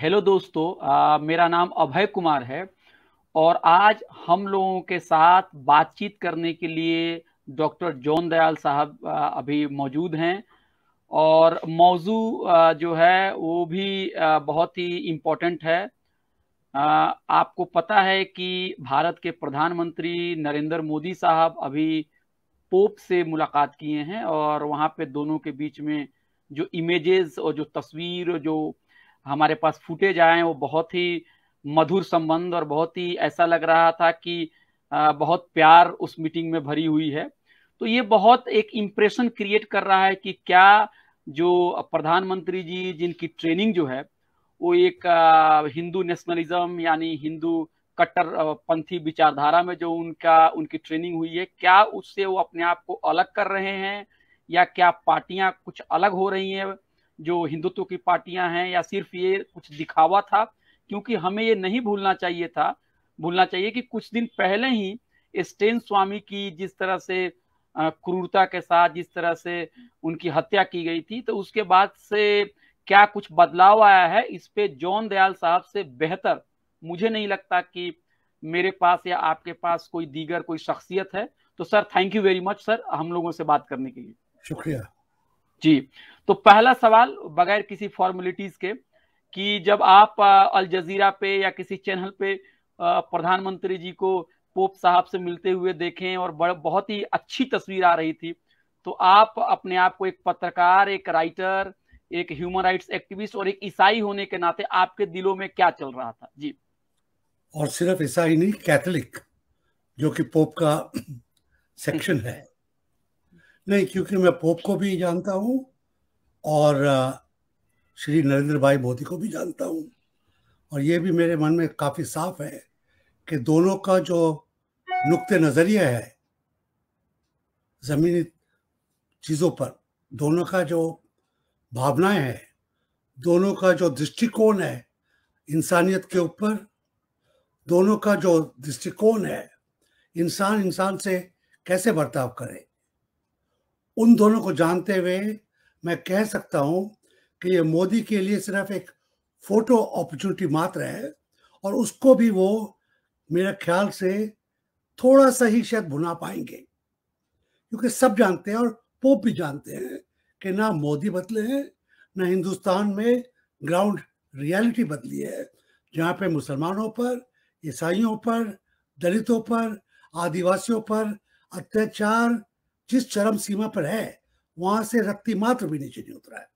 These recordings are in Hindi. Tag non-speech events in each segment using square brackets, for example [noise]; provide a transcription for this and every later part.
हेलो दोस्तों आ, मेरा नाम अभय कुमार है और आज हम लोगों के साथ बातचीत करने के लिए डॉक्टर जॉन दयाल साहब अभी मौजूद हैं और मौजू जो है वो भी बहुत ही इम्पोर्टेंट है आपको पता है कि भारत के प्रधानमंत्री नरेंद्र मोदी साहब अभी पोप से मुलाकात किए हैं और वहाँ पे दोनों के बीच में जो इमेजेस और जो तस्वीर जो हमारे पास फुटेज आए वो बहुत ही मधुर संबंध और बहुत ही ऐसा लग रहा था कि बहुत प्यार उस मीटिंग में भरी हुई है तो ये बहुत एक इम्प्रेशन क्रिएट कर रहा है कि क्या जो प्रधानमंत्री जी जिनकी ट्रेनिंग जो है वो एक हिंदू नेशनलिज्म यानी हिंदू कट्टर पंथी विचारधारा में जो उनका उनकी ट्रेनिंग हुई है क्या उससे वो अपने आप को अलग कर रहे हैं या क्या पार्टियां कुछ अलग हो रही हैं जो हिंदुत्व की पार्टियां हैं या सिर्फ ये कुछ दिखावा था क्योंकि हमें ये नहीं भूलना चाहिए था भूलना चाहिए कि कुछ दिन पहले ही स्टेन स्वामी की जिस तरह से क्रूरता के साथ जिस तरह से उनकी हत्या की गई थी तो उसके बाद से क्या कुछ बदलाव आया है इस पे जॉन दयाल साहब से बेहतर मुझे नहीं लगता कि मेरे पास या आपके पास कोई दीगर कोई शख्सियत है तो sir thank you very much sir हम लोगों से बात करने के लिए शुक्रिया जी तो पहला सवाल बगैर किसी फॉर्मेलिटीज के कि जब आप अल जजीरा पे या किसी चैनल पे प्रधानमंत्री जी को पोप साहब से मिलते हुए देखें और बहुत ही अच्छी तस्वीर आ रही थी तो आप अपने आप को एक पत्रकार एक राइटर एक ह्यूमन राइट्स एक्टिविस्ट और एक ईसाई होने के नाते आपके दिलों में क्या चल रहा था जी और सिर्फ ईसाई नहीं कैथोलिक जो कि पोप का सेक्शन [clears throat] है नहीं क्योंकि मैं पोप को भी जानता हूँ और श्री नरेंद्र भाई मोदी को भी जानता हूँ और ये भी मेरे मन में काफ़ी साफ है कि दोनों का जो नुक़ नज़रिया है ज़मीनी चीज़ों पर दोनों का जो भावनाएं हैं दोनों का जो दृष्टिकोण है इंसानियत के ऊपर दोनों का जो दृष्टिकोण है इंसान इंसान से कैसे बर्ताव करे उन दोनों को जानते हुए मैं कह सकता हूं कि ये मोदी के लिए सिर्फ एक फोटो अपॉर्चुनिटी मात्र है और उसको भी वो मेरे ख्याल से थोड़ा सा ही शायद भुना पाएंगे क्योंकि सब जानते हैं और पोप भी जानते हैं कि ना मोदी बदले हैं ना हिंदुस्तान में ग्राउंड रियलिटी बदली है जहाँ पे मुसलमानों पर ईसाइयों पर दलितों पर आदिवासियों पर अत्याचार जिस चरम सीमा पर है वहां से रक्ति मात्र भी नीचे नहीं उतरा है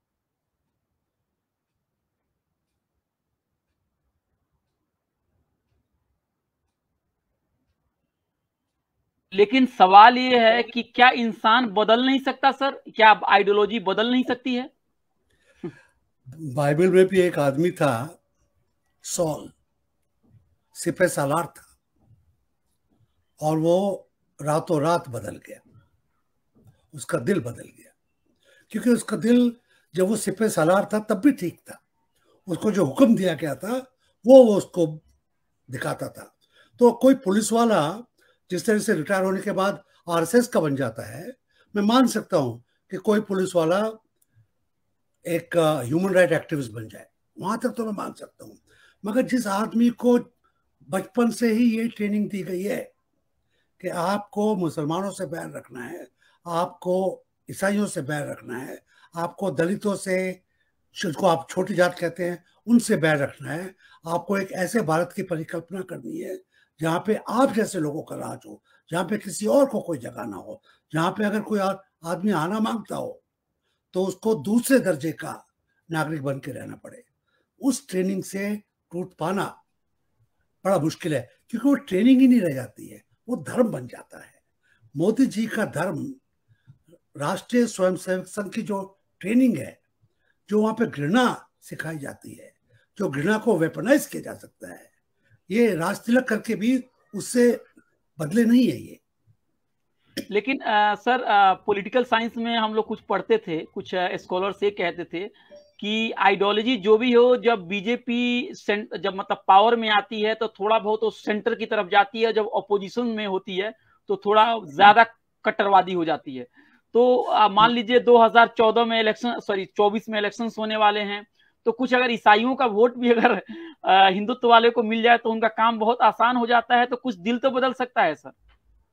लेकिन सवाल यह है कि क्या इंसान बदल नहीं सकता सर क्या आइडियोलॉजी बदल नहीं सकती है बाइबल में भी एक आदमी था सॉल सिपे सालार था और वो रातों रात बदल गया उसका दिल बदल गया क्योंकि उसका दिल जब वो सिपे सालार था तब भी ठीक था उसको जो हुक्म दिया गया था वो वो उसको दिखाता था तो कोई पुलिस वाला जिस तरह से रिटायर होने के बाद आर का बन जाता है मैं मान सकता हूँ कि कोई पुलिस वाला एक ह्यूमन राइट एक्टिविस्ट बन जाए वहां तक तो मैं मान सकता हूँ मगर जिस आदमी को बचपन से ही ये ट्रेनिंग दी गई है कि आपको मुसलमानों से बैर रखना है आपको ईसाइयों से बैर रखना है आपको दलितों से जिनको आप छोटी जात कहते हैं उनसे बैर रखना है आपको एक ऐसे भारत की परिकल्पना करनी है जहाँ पे आप जैसे लोगों का राज हो जहाँ पे किसी और को कोई जगह ना हो जहाँ पे अगर कोई आदमी आना मांगता हो तो उसको दूसरे दर्जे का नागरिक बन के रहना पड़े उस ट्रेनिंग से टूट पाना बड़ा मुश्किल है क्योंकि वो ट्रेनिंग ही नहीं रह जाती है वो धर्म बन जाता है मोदी जी का धर्म राष्ट्रीय स्वयंसेवक संघ की जो ट्रेनिंग है जो वहां पे घृणा सिखाई जाती है जो घृणा को वेपनाइज किया जा सकता है ये राज तिलक करके भी उससे बदले नहीं है ये लेकिन आ, सर पॉलिटिकल साइंस में हम लोग कुछ पढ़ते थे कुछ स्कॉलर ये कहते थे कि आइडियोलॉजी जो भी हो जब बीजेपी जब मतलब पावर में आती है तो थोड़ा बहुत तो सेंटर की तरफ जाती है जब अपोजिशन में होती है तो थोड़ा ज्यादा कट्टरवादी हो जाती है तो मान लीजिए 2014 में इलेक्शन सॉरी 24 में इलेक्शन होने वाले हैं तो कुछ अगर ईसाइयों का वोट भी अगर हिंदुत्व वाले को मिल जाए तो उनका काम बहुत आसान हो जाता है तो कुछ दिल तो बदल सकता है सर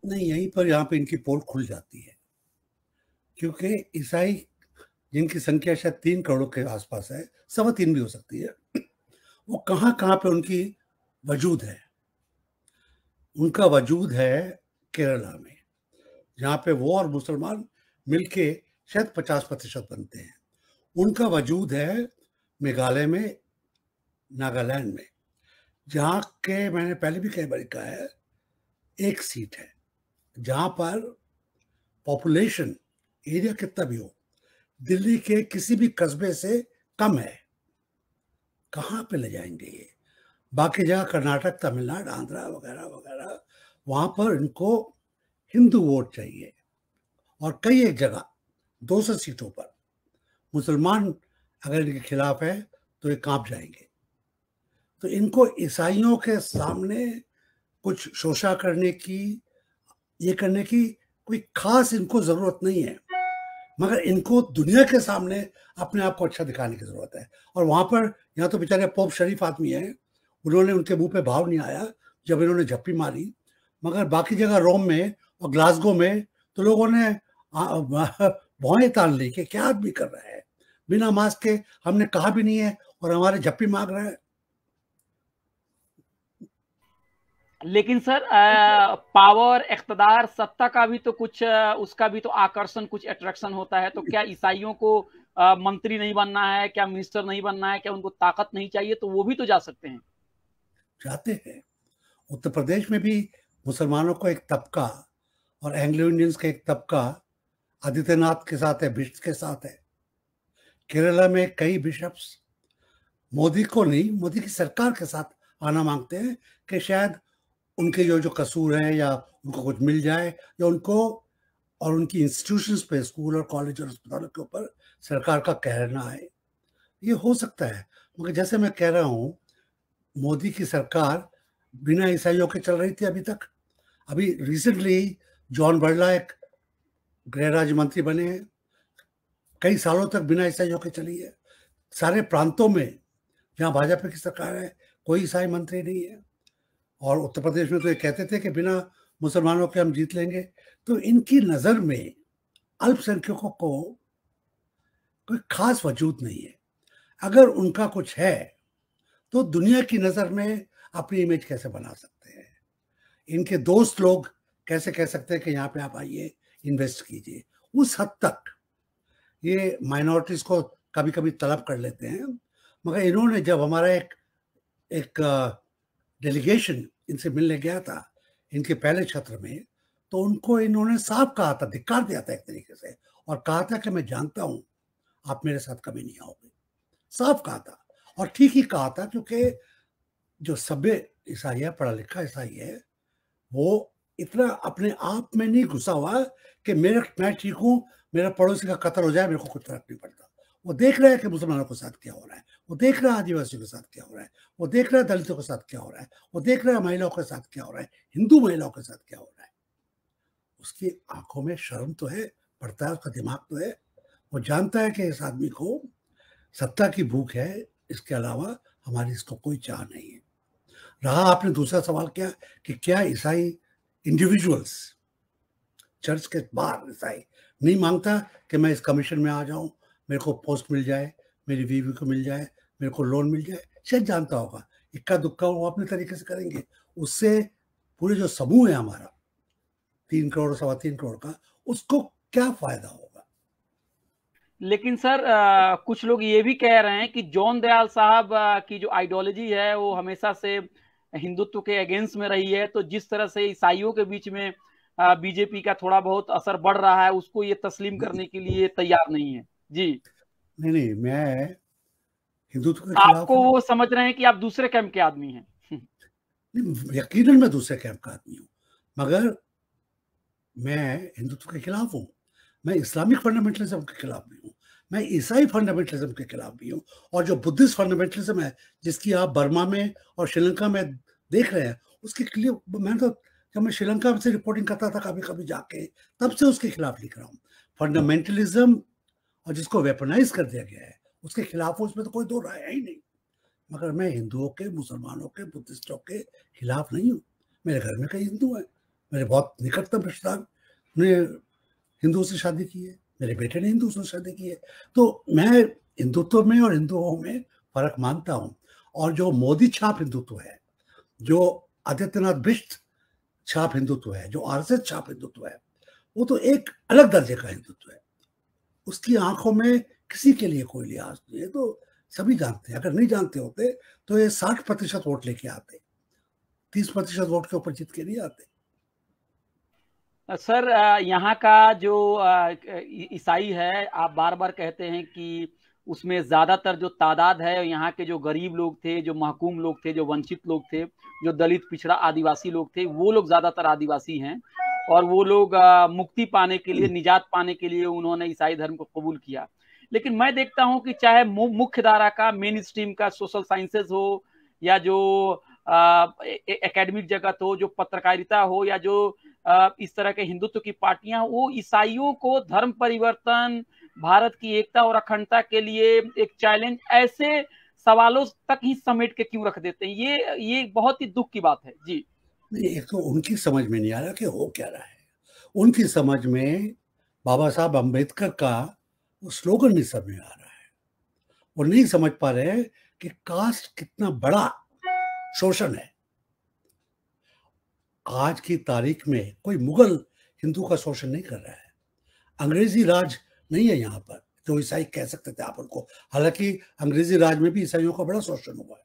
नहीं यहीं पर यहाँ पे इनकी पोल खुल जाती है क्योंकि ईसाई जिनकी संख्या शायद तीन करोड़ के आसपास है सवा तीन भी हो सकती है वो कहाँ कहाँ पे उनकी वजूद है उनका वजूद है केरला में जहाँ पे वो और मुसलमान मिलके शायद पचास प्रतिशत बनते हैं उनका वजूद है मेघालय में नागालैंड में जहाँ के मैंने पहले भी कई बार कहा है एक सीट है जहाँ पर पॉपुलेशन एरिया कितना भी हो दिल्ली के किसी भी कस्बे से कम है कहाँ पे ले जाएंगे ये बाकी जगह कर्नाटक तमिलनाडु आंध्रा वगैरह वगैरह वहाँ पर इनको हिंदू वोट चाहिए और कई एक जगह 200 सीटों पर मुसलमान अगर इनके खिलाफ है तो ये कांप जाएंगे तो इनको ईसाइयों के सामने कुछ शोषा करने की ये करने की कोई खास इनको ज़रूरत नहीं है मगर इनको दुनिया के सामने अपने आप को अच्छा दिखाने की ज़रूरत है और वहाँ पर यहाँ तो बेचारे पोप शरीफ आदमी हैं उन्होंने उनके मुंह पे भाव नहीं आया जब इन्होंने झप्पी मारी मगर बाकी जगह रोम में और ग्लासगो में तो लोगों ने भौएं तान ली कि क्या आदमी कर रहा है बिना मास्क के हमने कहा भी नहीं है और हमारे झप्पी मांग रहे हैं लेकिन सर आ, पावर इकतदार सत्ता का भी तो कुछ उसका भी तो आकर्षण कुछ अट्रैक्शन होता है तो क्या ईसाइयों को आ, मंत्री नहीं बनना है क्या मिनिस्टर नहीं बनना है क्या उनको ताकत नहीं चाहिए तो वो भी तो जा सकते हैं जाते हैं उत्तर प्रदेश में भी मुसलमानों को एक तबका और एंग्लो इंडियंस का एक तबका आदित्यनाथ के साथ है बिष्ट के साथ है केरला में कई बिशप्स मोदी को नहीं मोदी की सरकार के साथ आना मांगते हैं कि शायद उनके जो जो कसूर हैं या उनको कुछ मिल जाए या उनको और उनकी इंस्टीट्यूशंस पे स्कूल और कॉलेज और अस्पतालों के ऊपर सरकार का कहना है ये हो सकता है मगर जैसे मैं कह रहा हूँ मोदी की सरकार बिना ईसाइयों के चल रही थी अभी तक अभी रिसेंटली जॉन बर्ला एक गृह राज्य मंत्री बने हैं कई सालों तक बिना ईसाई होकर चली है सारे प्रांतों में जहाँ भाजपा की सरकार है कोई ईसाई मंत्री नहीं है और उत्तर प्रदेश में तो ये कहते थे कि बिना मुसलमानों के हम जीत लेंगे तो इनकी नज़र में अल्पसंख्यकों को कोई खास वजूद नहीं है अगर उनका कुछ है तो दुनिया की नज़र में अपनी इमेज कैसे बना सकते हैं इनके दोस्त लोग कैसे कह सकते हैं कि यहाँ पे आप आइए इन्वेस्ट कीजिए उस हद तक ये माइनॉरिटीज को कभी कभी तलब कर लेते हैं मगर इन्होंने जब हमारा एक एक डेलीगेशन इनसे मिलने गया था इनके पहले क्षेत्र में तो उनको इन्होंने साफ कहा था धिक्कार दिया था एक तरीके से और कहा था कि मैं जानता हूँ आप मेरे साथ कभी नहीं आओगे साफ कहा था और ठीक ही कहा था क्योंकि जो सभ्य ईसाई है पढ़ा लिखा ईसाई है वो इतना अपने आप में नहीं घुसा हुआ कि मेरे मैं ठीक हूँ मेरा पड़ोसी का कतल हो जाए मेरे को कुछ फर्क नहीं पड़ता वो देख रहा है कि मुसलमानों के साथ क्या हो रहा है वो देख रहा है आदिवासियों के साथ क्या हो रहा है वो देख रहा है दलितों के साथ क्या हो रहा है वो देख रहा है महिलाओं के साथ क्या हो रहा है हिंदू महिलाओं के साथ क्या हो रहा है उसकी आंखों में शर्म तो है पड़ता है उसका दिमाग तो है वो जानता है कि इस आदमी को सत्ता की भूख है इसके अलावा हमारी इसको कोई चाह नहीं है रहा आपने दूसरा सवाल किया कि क्या ईसाई इंडिविजुअल्स चर्च के बाहर ईसाई नहीं मांगता कि मैं इस कमीशन में आ जाऊं मेरे को पोस्ट मिल जाए मेरी बीवी को मिल जाए मेरे को लोन मिल जाए शायद जानता होगा इक्का दुक्का वो अपने तरीके से करेंगे उससे पूरे जो समूह है हमारा तीन करोड़ सवा तीन करोड़ का उसको क्या फायदा होगा लेकिन सर आ, कुछ लोग ये भी कह रहे हैं कि जॉन दयाल साहब की जो आइडियोलॉजी है वो हमेशा से हिंदुत्व के अगेंस्ट में रही है तो जिस तरह से ईसाइयों के बीच में बीजेपी का थोड़ा बहुत असर बढ़ रहा है उसको ये तस्लीम करने के लिए तैयार नहीं है जी नहीं नहीं मैं हिंदुत्व के आपको वो समझ रहे हैं कि आप दूसरे कैंप के आदमी हैं यकीनन मैं दूसरे कैंप का आदमी हूँ मगर मैं हिंदुत्व के खिलाफ हूँ मैं इस्लामिक फंडामेंटलिज्म के खिलाफ भी हूँ मैं ईसाई फंडामेंटलिज्म के खिलाफ भी हूँ और जो बुद्धिस्ट फंडामेंटलिज्म है जिसकी आप बर्मा में और श्रीलंका में देख रहे हैं उसके लिए मैं तो जब मैं श्रीलंका से रिपोर्टिंग करता था कभी कभी जाके तब से उसके खिलाफ लिख रहा हूँ फंडामेंटलिज्म और जिसको वेपनाइज कर दिया गया है उसके खिलाफ उसमें तो कोई दो राय है ही नहीं मगर मैं हिंदुओं के मुसलमानों के बुद्धिस्टों के खिलाफ नहीं हूँ मेरे घर में कई हिंदू हैं मेरे बहुत निकटतम रिश्तेदार ने हिंदुओं से शादी की है मेरे बेटे ने हिंदुओं से शादी की है तो मैं हिंदुत्व में और हिंदुओं में फर्क मानता हूँ और जो मोदी छाप हिंदुत्व है जो आदित्यनाथ बिष्ट छाप हिंदुत्व है जो आर छाप हिंदुत्व है वो तो एक अलग दर्जे का हिंदुत्व है उसकी आंखों में किसी के लिए कोई लिहाज नहीं है तो सभी जानते हैं अगर नहीं जानते होते तो ये साठ प्रतिशत वोट लेके आते तीस प्रतिशत वोट के ऊपर जीत के नहीं आते सर यहाँ का जो ईसाई है आप बार बार कहते हैं कि उसमें ज़्यादातर जो तादाद है यहाँ के जो गरीब लोग थे जो महकूम लोग थे जो वंचित लोग थे जो दलित पिछड़ा आदिवासी लोग थे वो लोग ज़्यादातर आदिवासी हैं और वो लोग मुक्ति पाने के लिए निजात पाने के लिए उन्होंने ईसाई धर्म को कबूल किया लेकिन मैं देखता हूँ कि चाहे मुख्य धारा का मेन स्ट्रीम का सोशल साइंसेस हो या जो एकेडमिक जगत हो जो पत्रकारिता हो या जो इस तरह के हिंदुत्व की पार्टियां वो ईसाइयों को धर्म परिवर्तन भारत की एकता और अखंडता के लिए एक चैलेंज ऐसे सवालों तक ही समेट के क्यों रख देते हैं ये ये बहुत ही दुख की बात है जी नहीं एक तो उनकी समझ में नहीं आ रहा कि हो क्या रहा है उनकी समझ में बाबा साहब अम्बेडकर का वो स्लोगन नहीं समझ में आ रहा है वो नहीं समझ पा रहे कि कास्ट कितना बड़ा शोषण है आज की तारीख में कोई मुगल हिंदू का शोषण नहीं कर रहा है अंग्रेजी राज नहीं है यहाँ पर जो ईसाई कह सकते थे आप उनको हालांकि अंग्रेजी राज में भी ईसाइयों का बड़ा शोषण हुआ है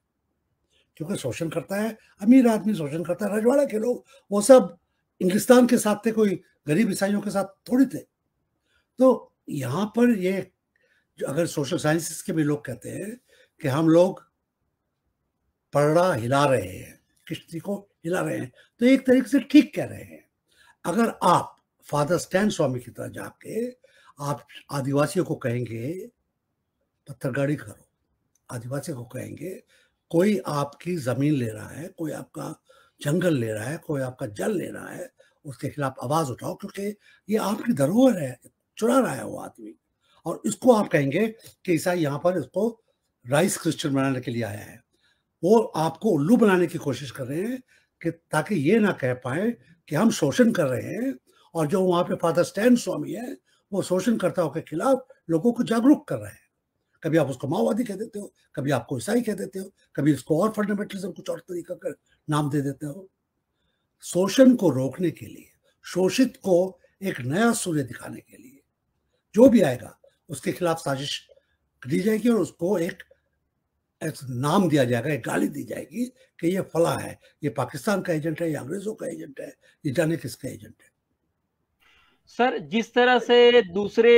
क्योंकि शोषण करता है अमीर आदमी शोषण करता है रजवाड़ा के लोग वो सब इंग्लिस्तान के साथ थे कोई गरीब ईसाइयों के साथ थोड़ी थे तो यहाँ पर ये जो अगर सोशल साइंसिस के भी लोग कहते हैं कि हम लोग पड़ा हिला रहे हैं किश्ती को हिला रहे हैं तो एक तरीके से ठीक कह रहे हैं अगर आप फादर स्टैन स्वामी की तरह जाके आप आदिवासियों को कहेंगे पत्थरगाड़ी करो आदिवासियों को कहेंगे कोई आपकी जमीन ले रहा है कोई आपका जंगल ले रहा है कोई आपका जल ले रहा है उसके खिलाफ आवाज उठाओ क्योंकि ये आपकी धरोहर है चुरा रहा है वो आदमी और इसको आप कहेंगे कि ईसाई यहाँ पर इसको राइस क्रिश्चियन बनाने के लिए आया है वो आपको उल्लू बनाने की कोशिश कर रहे हैं कि ताकि ये ना कह पाए कि हम शोषण कर रहे हैं और जो वहाँ पे फादर स्टैन स्वामी है वो शोषणकर्ताओं के खिलाफ लोगों को जागरूक कर रहे हैं कभी आप उसको माओवादी कह देते हो कभी आपको ईसाई कह देते हो कभी उसको और फंडामेंटलिज्म कुछ और तरीका कर नाम दे देते हो शोषण को रोकने के लिए शोषित को एक नया सूर्य दिखाने के लिए जो भी आएगा उसके खिलाफ साजिश दी जाएगी और उसको एक नाम दिया जाएगा एक गाली दी जाएगी कि ये फला है ये पाकिस्तान का एजेंट है ये अंग्रेजों का एजेंट है ये जाने किसका एजेंट है सर जिस तरह से दूसरे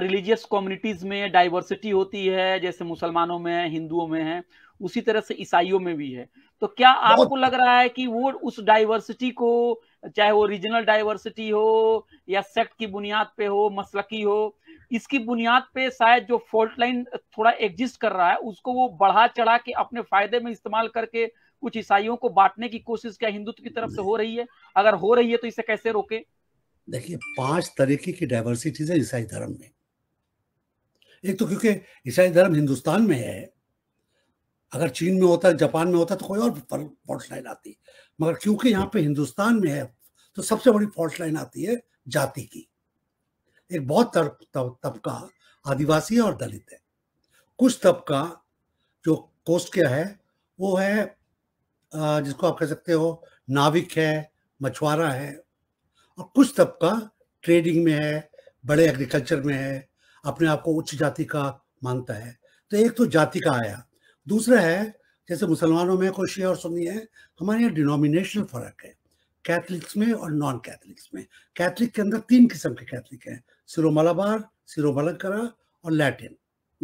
रिलीजियस कम्युनिटीज में डाइवर्सिटी होती है जैसे मुसलमानों में हिंदुओं में है उसी तरह से ईसाइयों में भी है तो क्या आपको लग रहा है कि वो उस डाइवर्सिटी को चाहे वो रीजनल डाइवर्सिटी हो या सेक्ट की बुनियाद पे हो मसलकी हो इसकी बुनियाद पे शायद जो फॉल्ट लाइन थोड़ा एग्जिस्ट कर रहा है उसको वो बढ़ा चढ़ा के अपने फायदे में इस्तेमाल करके कुछ ईसाइयों को बांटने की कोशिश क्या हिंदुत्व की तरफ से हो रही है अगर हो रही है तो इसे कैसे रोके देखिए पांच तरीके की डाइवर्सिटीज है ईसाई धर्म में एक तो क्योंकि ईसाई धर्म हिंदुस्तान में है अगर चीन में होता जापान में होता तो कोई और फॉल्ट लाइन आती मगर क्योंकि यहाँ पे हिंदुस्तान में है तो सबसे बड़ी फॉल्ट लाइन आती है जाति की एक बहुत तबका आदिवासी और दलित है कुछ तबका जो कोस्ट क्या है वो है जिसको आप कह सकते हो नाविक है मछुआरा है और कुछ तबका ट्रेडिंग में है बड़े एग्रीकल्चर में है अपने आप को उच्च जाति का मानता है तो एक तो जाति का आया दूसरा है जैसे मुसलमानों में कोई शिया और सुन्नी है हमारे यहाँ डिनोमिनेशनल फर्क है कैथलिक्स में और नॉन कैथलिक्स में कैथलिक के अंदर तीन किस्म के कैथलिक हैं सिरो मलाबार सिरो मलंकरा और लैटिन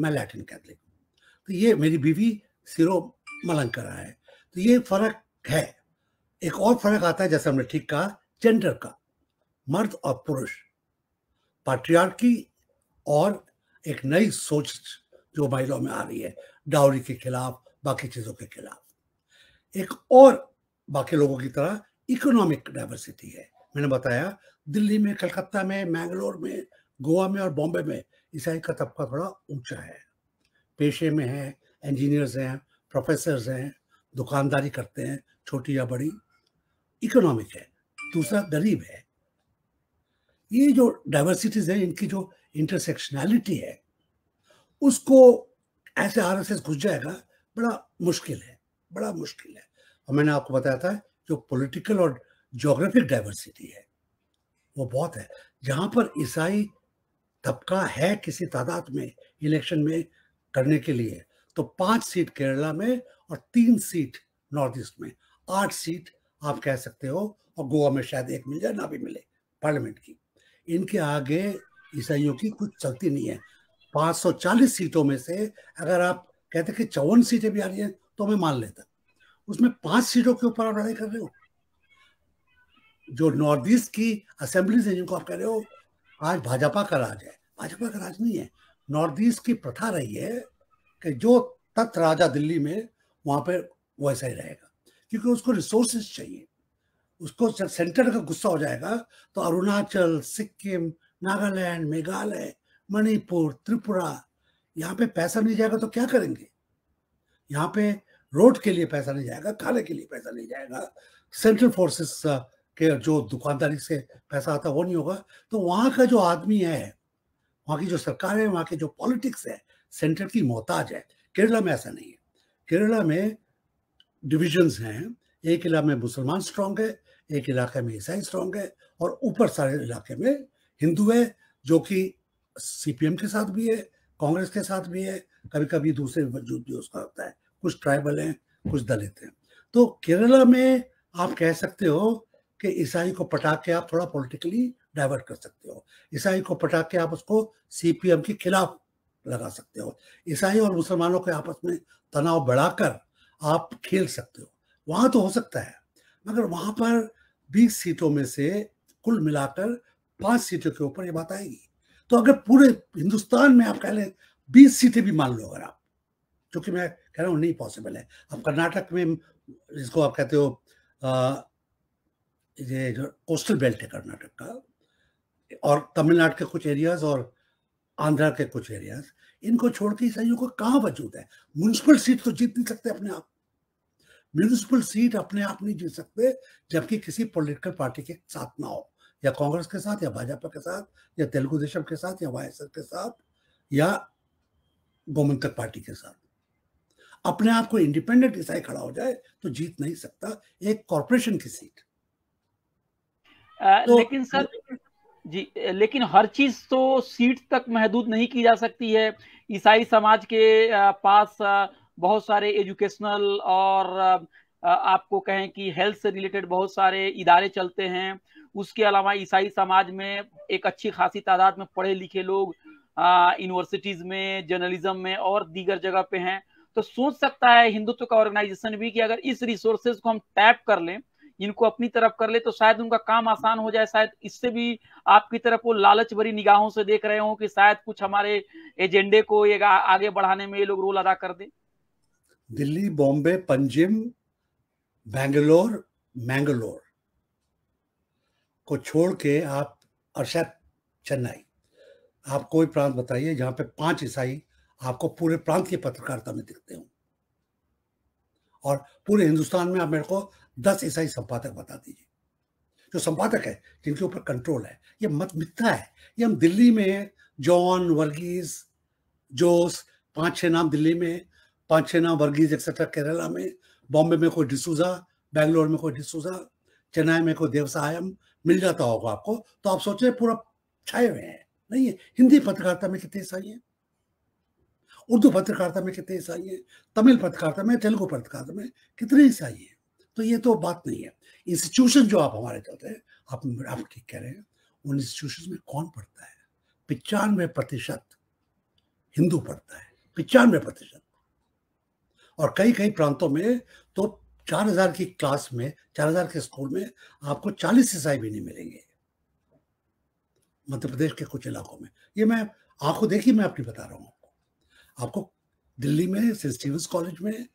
मैं लैटिन कैथलिक हूँ तो ये मेरी बीवी सिरो मलंकरा है तो ये फर्क है एक और फर्क आता है जैसा हमने ठीक कहा जेंडर का मर्द और पुरुष पाट्रियार्की और एक नई सोच जो महिलाओं में आ रही है डाउरी के खिलाफ बाकी चीजों के खिलाफ एक और बाकी लोगों की तरह इकोनॉमिक डाइवर्सिटी है मैंने बताया दिल्ली में कलकत्ता में मैंगलोर में गोवा में और बॉम्बे में ईसाई का तबका थोड़ा ऊंचा है पेशे में है इंजीनियर्स हैं प्रोफेसर हैं दुकानदारी करते हैं छोटी या बड़ी इकोनॉमिक है दूसरा गरीब है ये जो डाइवर्सिटीज है इनकी जो इंटरसेक्शनैलिटी है उसको ऐसे आर एस एस घुस जाएगा बड़ा मुश्किल है बड़ा मुश्किल है और मैंने आपको बताया था जो पॉलिटिकल और जोग्राफिक डाइवर्सिटी है वो बहुत है जहाँ पर ईसाई तबका है किसी तादाद में इलेक्शन में करने के लिए तो पांच सीट केरला में और तीन सीट नॉर्थ ईस्ट में आठ सीट आप कह सकते हो और गोवा में शायद एक मिल जाए ना भी मिले पार्लियामेंट की इनके आगे ईसाइयों की कुछ चलती नहीं है 540 सीटों में से अगर आप कहते कि चौवन सीटें भी आ रही हैं तो मैं मान लेता उसमें पांच सीटों के ऊपर आप लड़ाई कर रहे हो जो नॉर्थ ईस्ट की असेंबली है जिनको आप कह रहे हो आज भाजपा का राज है भाजपा का राज नहीं है नॉर्थ ईस्ट की प्रथा रही है कि जो तत् राजा दिल्ली में वहां पर वैसा ही रहेगा क्योंकि उसको रिसोर्सेज चाहिए उसको सेंटर का गुस्सा हो जाएगा तो अरुणाचल सिक्किम नागालैंड मेघालय मणिपुर त्रिपुरा यहाँ पे पैसा नहीं जाएगा तो क्या करेंगे यहाँ पे रोड के लिए पैसा नहीं जाएगा खाने के लिए पैसा नहीं जाएगा सेंट्रल फोर्सेस uh, के जो दुकानदारी से पैसा आता वो नहीं होगा तो वहाँ का जो आदमी है वहाँ की जो सरकार है वहाँ की जो पॉलिटिक्स है सेंटर की मोहताज है केरला में ऐसा नहीं है केरला में डिविजन्स हैं एक इलाके में मुसलमान स्ट्रांग है एक इलाके में ईसाई स्ट्रांग है और ऊपर सारे इलाके में हिंदू है जो कि सीपीएम के साथ भी है कांग्रेस के साथ भी है कभी कभी दूसरे वजूद भी उसका होता है कुछ ट्राइबल हैं कुछ दलित हैं तो केरला में आप कह सकते हो कि ईसाई को पटा के आप थोड़ा पॉलिटिकली डाइवर्ट कर सकते हो ईसाई को पटा के आप उसको सीपीएम के खिलाफ लगा सकते हो ईसाई और मुसलमानों के आपस में तनाव बढ़ाकर आप खेल सकते हो वहाँ तो हो सकता है मगर वहाँ पर 20 सीटों में से कुल मिलाकर पांच सीटों के ऊपर ये बात आएगी तो अगर पूरे हिंदुस्तान में आप कह लें बीस सीटें भी मान लो अगर आप क्योंकि मैं कह रहा हूँ नहीं पॉसिबल है अब कर्नाटक में जिसको आप कहते हो ये जो कोस्टल बेल्ट है कर्नाटक का और तमिलनाडु के कुछ एरियाज और आंध्रा के कुछ एरियाज इनको छोड़ के ईसाइयों को कहाँ वजूद है म्यूनसिपल सीट तो जीत नहीं सकते अपने आप म्यूनसिपल सीट अपने आप नहीं जीत सकते जबकि किसी पॉलिटिकल पार्टी के साथ ना हो या कांग्रेस के साथ या भाजपा के साथ या तेलुगु देशम के साथ या वाई के साथ या गोमंतक पार्टी के साथ अपने आप को इंडिपेंडेंट ईसाई खड़ा हो जाए तो जीत नहीं सकता एक कॉरपोरेशन की सीट आ, तो, लेकिन सर हाँ। जी लेकिन हर चीज तो सीट तक महदूद नहीं की जा सकती है ईसाई समाज के पास बहुत सारे एजुकेशनल और आपको कहें कि हेल्थ से रिलेटेड बहुत सारे इदारे चलते हैं उसके अलावा ईसाई समाज में एक अच्छी खासी तादाद में पढ़े लिखे लोग यूनिवर्सिटीज़ में जर्नलिज्म में और दीगर जगह पे हैं तो सोच सकता है हिंदुत्व का ऑर्गेनाइजेशन भी कि अगर इस रिसोर्सेज को हम टैप कर लें इनको अपनी तरफ कर ले तो शायद उनका काम आसान हो जाए शायद इससे भी आपकी तरफ वो लालच भरी निगाहों से देख रहे हो कि शायद कुछ हमारे एजेंडे को ये आगे बढ़ाने में ये लोग रोल अदा कर दे दिल्ली बॉम्बे पंजिम बेंगलोर मैंगलोर को छोड़ के आप और शायद चेन्नई आप कोई प्रांत बताइए जहां पे पांच ईसाई आपको पूरे प्रांत की पत्रकारिता में दिखते हूँ और पूरे हिंदुस्तान में आप मेरे को दस ईसाई संपादक बता दीजिए जो संपादक है जिनके ऊपर कंट्रोल है ये मत मिथ्या है ये हम दिल्ली में जॉन वर्गीज जोस पांच छह नाम दिल्ली में पांच छह नाम वर्गीज एक्सेट्रा केरला में बॉम्बे में कोई डिसूजा बैंगलोर में कोई डिसूजा चेन्नई में कोई देवसायम मिल जाता होगा आपको तो आप सोचे पूरा छाए हुए हैं नहीं है हिंदी पत्रकारिता में कितने ईसाई हैं उर्दू पत्रकारिता में कितने ईसाई हैं तमिल पत्रकारिता में तेलुगु पत्रकारिता में कितने ईसाई हैं तो ये तो बात नहीं है इंस्टीट्यूशन जो आप हमारे चाहते हैं आप आप ठीक कह रहे हैं उन इंस्टीट्यूशन में कौन पढ़ता है पचानवे प्रतिशत हिंदू पढ़ता है पचानवे प्रतिशत और कई कई प्रांतों में तो चार हजार की क्लास में चार हजार के स्कूल में आपको चालीस ईसाई भी नहीं मिलेंगे मध्य प्रदेश के कुछ इलाकों में ये मैं आंखों देखी मैं आपकी बता रहा हूँ आपको दिल्ली में सेंट स्टीवंस कॉलेज में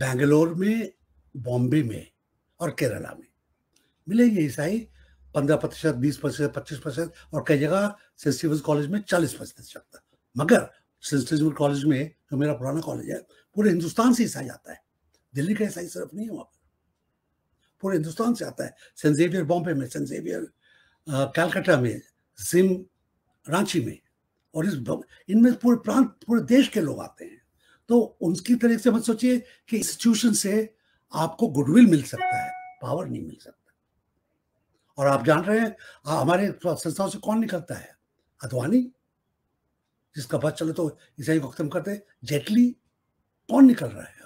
बेंगलोर में बॉम्बे में और केरला में मिलेंगे ईसाई पंद्रह प्रतिशत बीस प्रतिशत पच्चीस प्रतिशत और कई जगह सेंट स्टीवंस कॉलेज में चालीस प्रतिशत तक मगर सेंट स्टीवंस कॉलेज में जो मेरा पुराना कॉलेज है पूरे हिंदुस्तान से ईसाई आता है दिल्ली का ईसाई सिर्फ नहीं है वहाँ पर पूरे हिंदुस्तान से आता है सेंट जेवियर बॉम्बे में सेंट जेवियर कैलकाटा में जिम रांची में और इस इनमें पूरे प्रांत पूरे देश के लोग आते हैं तो उनकी तरह से मत सोचिए कि इंस्टीट्यूशन से आपको गुडविल मिल सकता है पावर नहीं मिल सकता और आप जान रहे हैं हमारे संस्थाओं से कौन निकलता है अडवाणी जिसका पास चले तो ईसाई को खत्म करते जेटली कौन निकल रहा है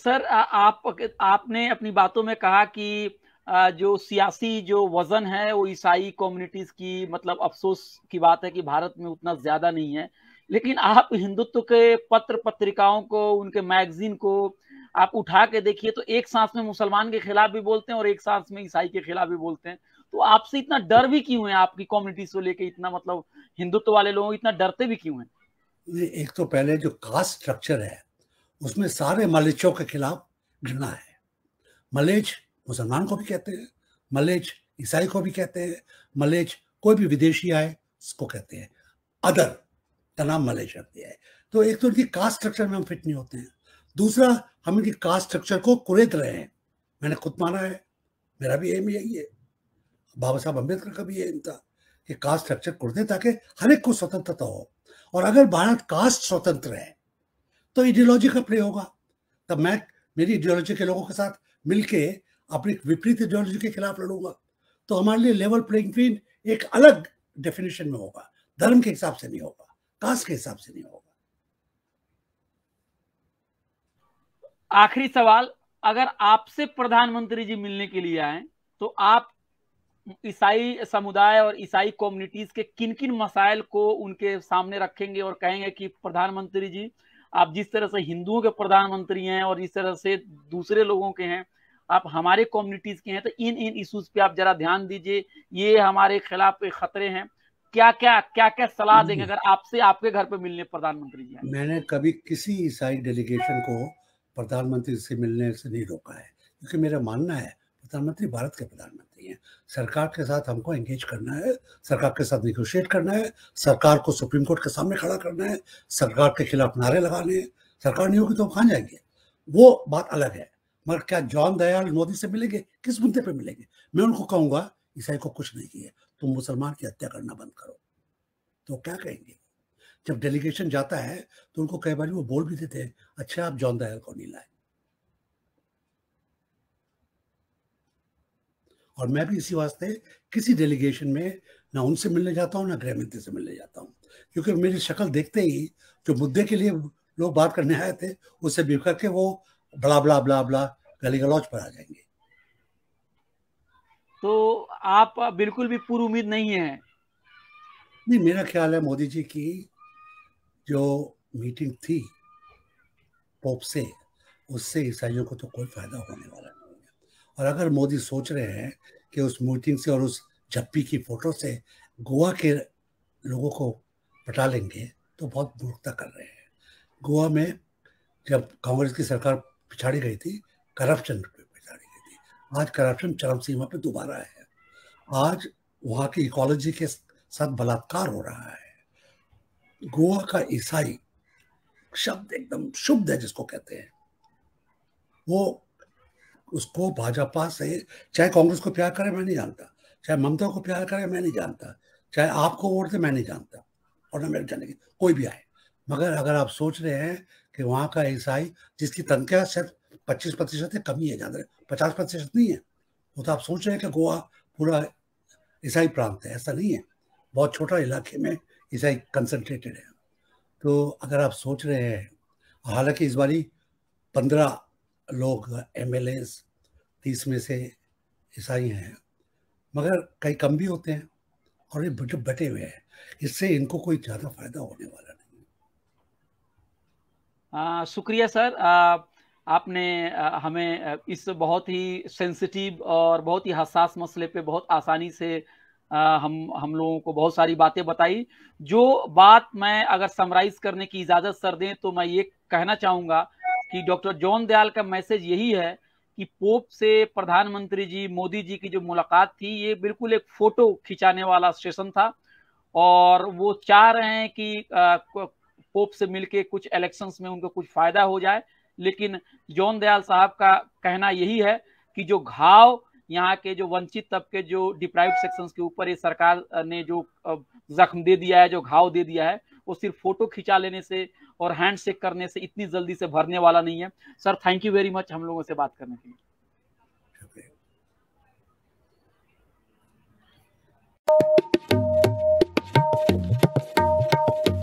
सर आप आपने अपनी बातों में कहा कि जो सियासी जो वजन है वो ईसाई कम्युनिटीज की मतलब अफसोस की बात है कि भारत में उतना ज्यादा नहीं है लेकिन आप हिंदुत्व के पत्र पत्रिकाओं को उनके मैगजीन को आप उठा के देखिए तो एक सांस में मुसलमान के खिलाफ भी बोलते हैं और एक सांस में ईसाई के खिलाफ भी बोलते हैं तो आपसे इतना डर भी क्यों है आपकी कम्युनिटीज को लेके इतना मतलब हिंदुत्व वाले लोग इतना डरते भी क्यों है एक तो पहले जो कास्ट स्ट्रक्चर है उसमें सारे मलिचों के खिलाफ घृणा है मलेच मुसलमान को भी कहते हैं मलेच ईसाई को भी कहते हैं मलेच कोई भी विदेशी आए उसको कहते हैं अदर का नाम मलेच रख दिया है तो एक तो इनकी कास्ट स्ट्रक्चर में हम फिट नहीं होते हैं दूसरा हम इनकी कास्ट स्ट्रक्चर को कुरेद रहे हैं मैंने खुद माना है मेरा भी एम यही है बाबा साहब अम्बेडकर का भी एम था कि कास्ट स्ट्रक्चर कुर दें ताकि हर एक को स्वतंत्रता हो और अगर भारत कास्ट स्वतंत्र है तो आइडियोलॉजी का प्ले होगा तब मैं मेरी आइडियोलॉजी के लोगों के साथ मिलके अपनी विपरीत आइडियोलॉजी के खिलाफ लड़ूंगा तो हमारे लिए लेवल प्लेइंग फील्ड एक अलग डेफिनेशन में होगा धर्म के हिसाब से नहीं होगा कास्ट के हिसाब से नहीं होगा आखिरी सवाल अगर आपसे प्रधानमंत्री जी मिलने के लिए आए तो आप ईसाई समुदाय और ईसाई कम्युनिटीज के किन किन मसाइल को उनके सामने रखेंगे और कहेंगे कि प्रधानमंत्री जी आप जिस तरह से हिंदुओं के प्रधानमंत्री हैं और जिस तरह से दूसरे लोगों के हैं आप हमारे कम्युनिटीज के हैं तो इन इन इश्यूज पे आप जरा ध्यान दीजिए ये हमारे खिलाफ खतरे हैं क्या क्या क्या क्या सलाह देंगे अगर आपसे आपके घर पे मिलने प्रधानमंत्री जी मैंने कभी किसी ईसाई डेलीगेशन को प्रधानमंत्री से मिलने से नहीं रोका है क्योंकि मेरा मानना है प्रधानमंत्री भारत के प्रधानमंत्री हैं सरकार के साथ हमको एंगेज करना है सरकार के साथ निगोशिएट करना है सरकार को सुप्रीम कोर्ट के सामने खड़ा करना है सरकार के खिलाफ नारे लगाने हैं सरकार नहीं होगी तो हम खा जाएंगे वो बात अलग है मगर क्या जॉन दयाल मोदी से मिलेंगे किस मुद्दे पे मिलेंगे मैं उनको कहूंगा ईसाई को कुछ नहीं किया तुम मुसलमान की हत्या करना बंद करो तो क्या कहेंगे जब डेलीगेशन जाता है तो उनको कई बार वो बोल भी देते हैं अच्छा आप जॉन दयाल को नहीं लाए और मैं भी इसी वास्ते किसी डेलीगेशन में ना उनसे मिलने जाता हूँ ना गृहमंत्री से मिलने जाता हूँ क्योंकि मेरी शक्ल देखते ही जो मुद्दे के लिए लोग बात करने आए थे उससे बिखर के वो बड़ा बड़ा बड़ा बड़ा गली गलौज पर आ जाएंगे तो आप बिल्कुल भी पूर्व उम्मीद नहीं है नहीं मेरा ख्याल है मोदी जी की जो मीटिंग थी पोप से उससे ईसाइयों को तो कोई फायदा होने वाला नहीं है और अगर मोदी सोच रहे हैं कि उस मीटिंग से और उस झप्पी की फोटो से गोवा के लोगों को पटा लेंगे तो बहुत मूर्खता कर रहे हैं गोवा में जब कांग्रेस की सरकार पिछाड़ी गई थी करप्शन पे पिछाड़ी गई थी आज करप्शन चरम सीमा पे दोबारा है आज वहाँ की इकोलॉजी के साथ बलात्कार हो रहा है गोवा का ईसाई शब्द एकदम शुद्ध है जिसको कहते हैं वो उसको भाजपा से चाहे कांग्रेस को प्यार करे मैं नहीं जानता चाहे ममता को प्यार करे मैं नहीं जानता चाहे आपको वोट दे मैं नहीं जानता और ना मेरे जाने की कोई भी आए मगर अगर आप सोच रहे हैं कि वहाँ का ईसाई जिसकी तनख्वाह सिर्फ पच्चीस प्रतिशत है कमी है ज़्यादा पचास प्रतिशत नहीं है वो तो आप सोच रहे हैं कि गोवा पूरा ईसाई प्रांत है ऐसा नहीं है बहुत छोटा इलाके में ईसाई कंसनट्रेटेड है तो अगर आप सोच रहे हैं हालांकि इस बारी पंद्रह लोग एम एल एस तीस में से ईसाई हैं मगर कई कम भी होते हैं और ये बटे हुए हैं इससे इनको कोई ज़्यादा फायदा होने वाला है शुक्रिया सर आपने हमें इस बहुत ही सेंसिटिव और बहुत ही हसास मसले पे बहुत आसानी से हम हम लोगों को बहुत सारी बातें बताई जो बात मैं अगर समराइज करने की इजाज़त सर दें तो मैं ये कहना चाहूँगा कि डॉक्टर जॉन दयाल का मैसेज यही है कि पोप से प्रधानमंत्री जी मोदी जी की जो मुलाकात थी ये बिल्कुल एक फ़ोटो खिंचाने वाला सेशन था और वो चाह रहे हैं कि पोप से मिलके कुछ इलेक्शंस में उनको कुछ फायदा हो जाए लेकिन जोन दयाल साहब का कहना यही है कि जो घाव यहाँ के जो वंचित तबके जो डिप्राइव सेक्शन के ऊपर ये सरकार ने जो जख्म दे दिया है जो घाव दे दिया है वो सिर्फ फोटो खिंचा लेने से और हैंड शेक करने से इतनी जल्दी से भरने वाला नहीं है sir thank you very much हम लोगों से बात करने के लिए